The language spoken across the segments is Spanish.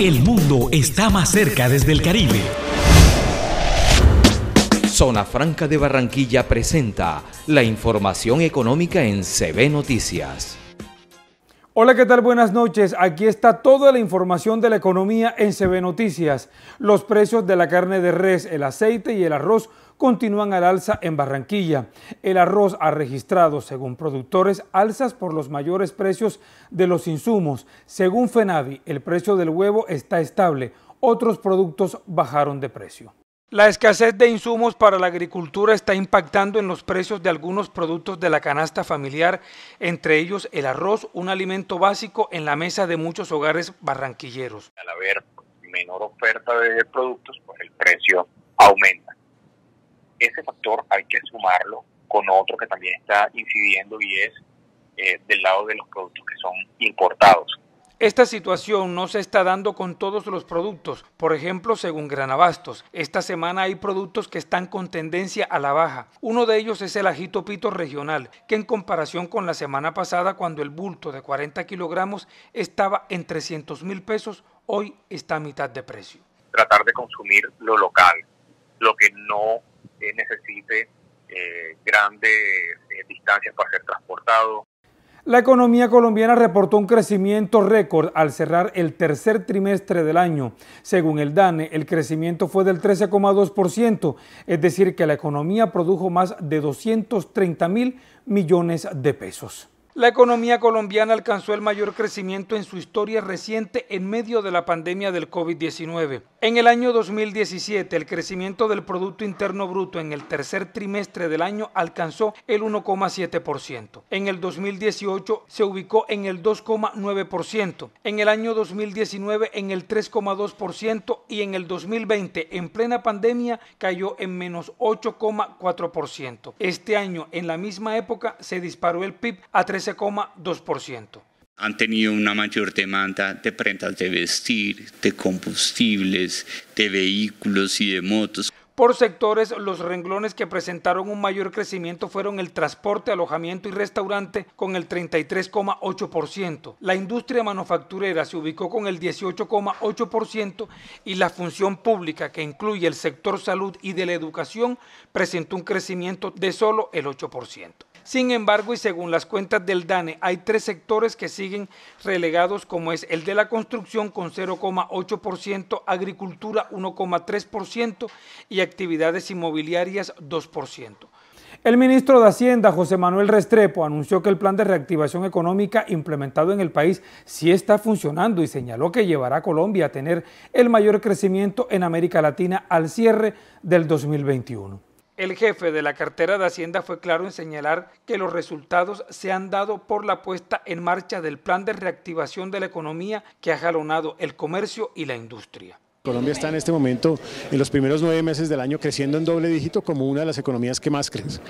El mundo está más cerca desde el Caribe. Zona Franca de Barranquilla presenta la información económica en CB Noticias. Hola, ¿qué tal? Buenas noches. Aquí está toda la información de la economía en CB Noticias. Los precios de la carne de res, el aceite y el arroz continúan al alza en Barranquilla. El arroz ha registrado, según productores, alzas por los mayores precios de los insumos. Según FENAVI, el precio del huevo está estable. Otros productos bajaron de precio. La escasez de insumos para la agricultura está impactando en los precios de algunos productos de la canasta familiar, entre ellos el arroz, un alimento básico en la mesa de muchos hogares barranquilleros. Al haber menor oferta de productos, pues el precio aumenta ese factor hay que sumarlo con otro que también está incidiendo y es eh, del lado de los productos que son importados. Esta situación no se está dando con todos los productos. Por ejemplo, según Granabastos, esta semana hay productos que están con tendencia a la baja. Uno de ellos es el ajito pito regional, que en comparación con la semana pasada, cuando el bulto de 40 kilogramos estaba en 300 mil pesos, hoy está a mitad de precio. Tratar de consumir lo local, lo que no necesite eh, grandes eh, distancias para ser transportado. La economía colombiana reportó un crecimiento récord al cerrar el tercer trimestre del año. Según el DANE, el crecimiento fue del 13,2%, es decir, que la economía produjo más de 230 mil millones de pesos. La economía colombiana alcanzó el mayor crecimiento en su historia reciente en medio de la pandemia del COVID-19. En el año 2017, el crecimiento del Producto Interno Bruto en el tercer trimestre del año alcanzó el 1,7%. En el 2018 se ubicó en el 2,9%. En el año 2019 en el 3,2% y en el 2020, en plena pandemia, cayó en menos 8,4%. Este año, en la misma época, se disparó el PIB a 13,2% han tenido una mayor demanda de prendas de vestir, de combustibles, de vehículos y de motos. Por sectores, los renglones que presentaron un mayor crecimiento fueron el transporte, alojamiento y restaurante con el 33,8%. La industria manufacturera se ubicó con el 18,8% y la función pública, que incluye el sector salud y de la educación, presentó un crecimiento de solo el 8%. Sin embargo, y según las cuentas del DANE, hay tres sectores que siguen relegados, como es el de la construcción con 0,8%, agricultura 1,3% y actividades inmobiliarias 2%. El ministro de Hacienda, José Manuel Restrepo, anunció que el plan de reactivación económica implementado en el país sí está funcionando y señaló que llevará a Colombia a tener el mayor crecimiento en América Latina al cierre del 2021. El jefe de la cartera de Hacienda fue claro en señalar que los resultados se han dado por la puesta en marcha del plan de reactivación de la economía que ha jalonado el comercio y la industria. Colombia está en este momento, en los primeros nueve meses del año, creciendo en doble dígito como una de las economías que más crece,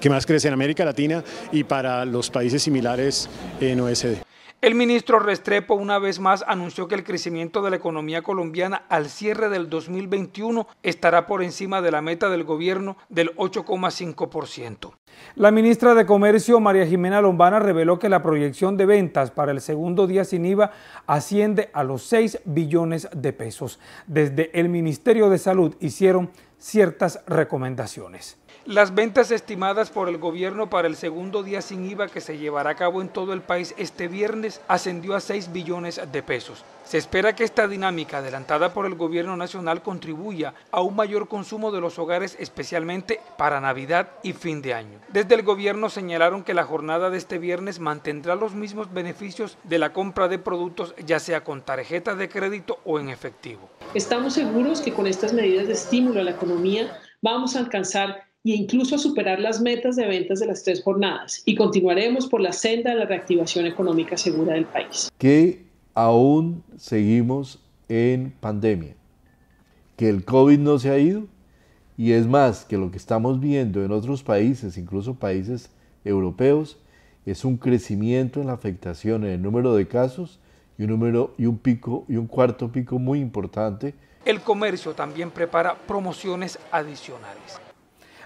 que más crece en América Latina y para los países similares en OSD. El ministro Restrepo una vez más anunció que el crecimiento de la economía colombiana al cierre del 2021 estará por encima de la meta del gobierno del 8,5%. La ministra de Comercio María Jimena Lombana reveló que la proyección de ventas para el segundo día sin IVA asciende a los 6 billones de pesos. Desde el Ministerio de Salud hicieron ciertas recomendaciones. Las ventas estimadas por el gobierno para el segundo día sin IVA que se llevará a cabo en todo el país este viernes ascendió a 6 billones de pesos. Se espera que esta dinámica adelantada por el gobierno nacional contribuya a un mayor consumo de los hogares, especialmente para Navidad y fin de año. Desde el gobierno señalaron que la jornada de este viernes mantendrá los mismos beneficios de la compra de productos, ya sea con tarjeta de crédito o en efectivo. Estamos seguros que con estas medidas de estímulo a la economía vamos a alcanzar e incluso a superar las metas de ventas de las tres jornadas y continuaremos por la senda de la reactivación económica segura del país. Que aún seguimos en pandemia, que el COVID no se ha ido y es más que lo que estamos viendo en otros países, incluso países europeos, es un crecimiento en la afectación en el número de casos y un número y un pico y un cuarto pico muy importante. El comercio también prepara promociones adicionales.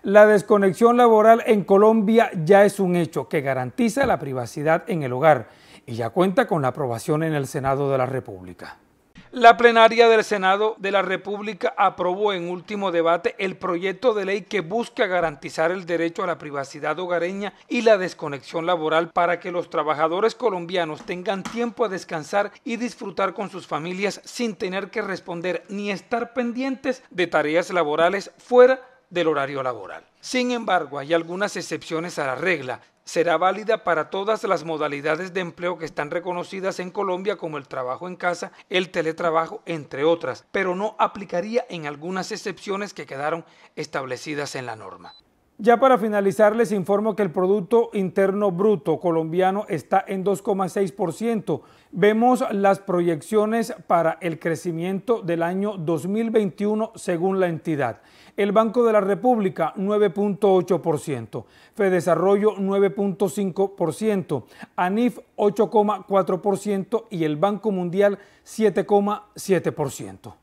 La desconexión laboral en Colombia ya es un hecho que garantiza la privacidad en el hogar y ya cuenta con la aprobación en el Senado de la República. La plenaria del Senado de la República aprobó en último debate el proyecto de ley que busca garantizar el derecho a la privacidad hogareña y la desconexión laboral para que los trabajadores colombianos tengan tiempo a descansar y disfrutar con sus familias sin tener que responder ni estar pendientes de tareas laborales fuera del horario laboral. Sin embargo, hay algunas excepciones a la regla. Será válida para todas las modalidades de empleo que están reconocidas en Colombia como el trabajo en casa, el teletrabajo, entre otras, pero no aplicaría en algunas excepciones que quedaron establecidas en la norma. Ya para finalizar, les informo que el Producto Interno Bruto colombiano está en 2,6%. Vemos las proyecciones para el crecimiento del año 2021 según la entidad. El Banco de la República 9.8%, Fedesarrollo 9.5%, ANIF 8,4% y el Banco Mundial 7,7%.